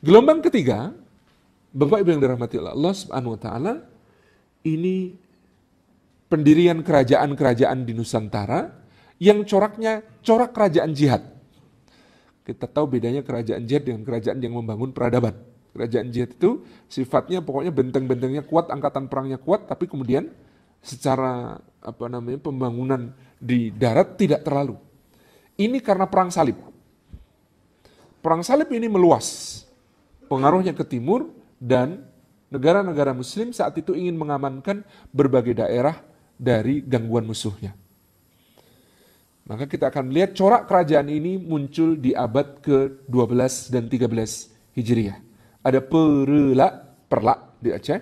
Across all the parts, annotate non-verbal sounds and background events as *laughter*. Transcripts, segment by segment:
Gelombang ketiga, Bapak Ibu yang dirahmati Allah, Allah Subhanahu wa taala ini pendirian kerajaan-kerajaan di Nusantara yang coraknya corak kerajaan jihad. Kita tahu bedanya kerajaan jihad dengan kerajaan yang membangun peradaban. Kerajaan jihad itu sifatnya pokoknya benteng-bentengnya kuat, angkatan perangnya kuat, tapi kemudian secara apa namanya pembangunan di darat tidak terlalu. Ini karena perang salib. Perang salib ini meluas pengaruhnya ke timur dan negara-negara muslim saat itu ingin mengamankan berbagai daerah dari gangguan musuhnya. Maka kita akan melihat corak kerajaan ini muncul di abad ke-12 dan 13 Hijriah. Ada Perla, perla di Aceh,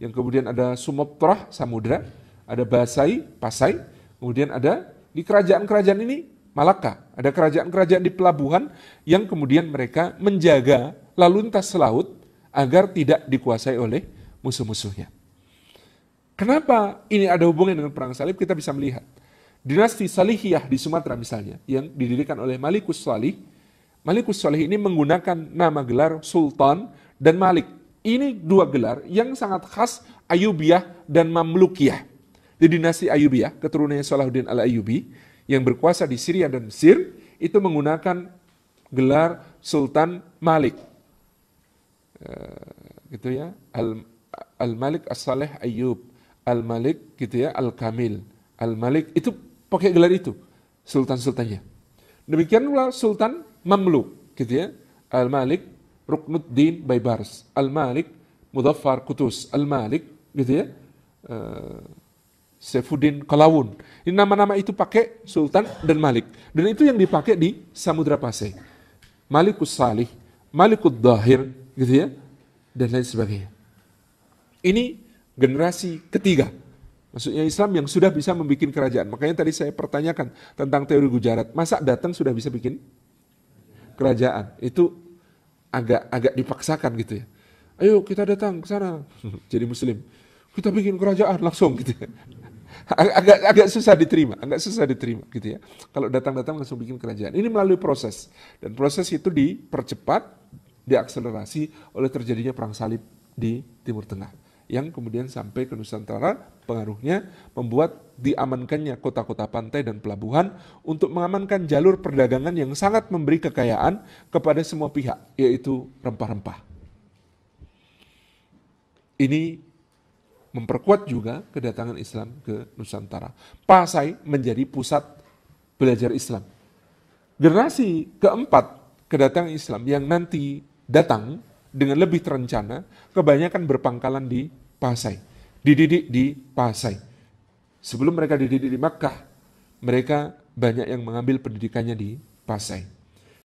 yang kemudian ada Sumatera, samudra, ada Basai, Pasai, kemudian ada di kerajaan-kerajaan ini Malaka. Ada kerajaan-kerajaan di pelabuhan yang kemudian mereka menjaga lalu lintas selaut agar tidak dikuasai oleh musuh-musuhnya. Kenapa ini ada hubungan dengan perang salib? Kita bisa melihat. Dinasti Salihiyah di Sumatera misalnya, yang didirikan oleh Malikus Salih, Malikus Salih ini menggunakan nama gelar Sultan dan Malik. Ini dua gelar yang sangat khas Ayubiyah dan Mamlukiyah. Di dinasti Ayubiyah, keturunannya Salahuddin al-Ayubi, yang berkuasa di Syria dan Mesir, itu menggunakan gelar Sultan Malik. Eh, gitu ya al al Malik as Saleh Ayub al Malik gitu ya al Kamil al Malik itu pakai gelar itu sultan sultannya demikian pula Sultan Mamluk gitu ya al Malik Ruknuddin Baybars al Malik Mudaffar Kutus al Malik gitu ya uh, eh, Sefudin Kalawun. Ini nama-nama itu pakai Sultan dan Malik. Dan itu yang dipakai di Samudra Pasai. Malikus Salih, Malikud Dahir, gitu ya, dan lain sebagainya. Ini generasi ketiga. Maksudnya Islam yang sudah bisa membuat kerajaan. Makanya tadi saya pertanyakan tentang teori Gujarat. Masa datang sudah bisa bikin kerajaan? Itu agak agak dipaksakan gitu ya. Ayo kita datang ke sana *laughs* jadi muslim. Kita bikin kerajaan langsung gitu ya. Agak agak susah diterima, agak susah diterima gitu ya. Kalau datang-datang langsung bikin kerajaan. Ini melalui proses dan proses itu dipercepat, diakselerasi oleh terjadinya perang salib di Timur Tengah yang kemudian sampai ke Nusantara pengaruhnya membuat diamankannya kota-kota pantai dan pelabuhan untuk mengamankan jalur perdagangan yang sangat memberi kekayaan kepada semua pihak yaitu rempah-rempah. Ini memperkuat juga kedatangan Islam ke Nusantara. Pasai menjadi pusat belajar Islam. Generasi keempat kedatangan Islam yang nanti datang dengan lebih terencana, kebanyakan berpangkalan di Pasai, dididik di Pasai. Sebelum mereka dididik di Makkah, mereka banyak yang mengambil pendidikannya di Pasai.